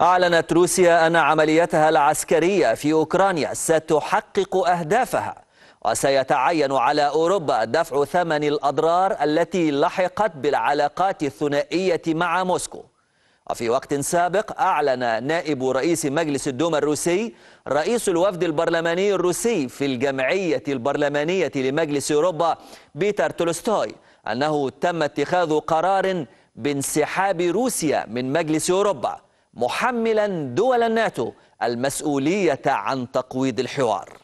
أعلنت روسيا أن عمليتها العسكرية في أوكرانيا ستحقق أهدافها وسيتعين على أوروبا دفع ثمن الأضرار التي لحقت بالعلاقات الثنائية مع موسكو وفي وقت سابق أعلن نائب رئيس مجلس الدوما الروسي رئيس الوفد البرلماني الروسي في الجمعية البرلمانية لمجلس أوروبا بيتر تولستوي أنه تم اتخاذ قرار بانسحاب روسيا من مجلس أوروبا محملا دول الناتو المسؤولية عن تقويض الحوار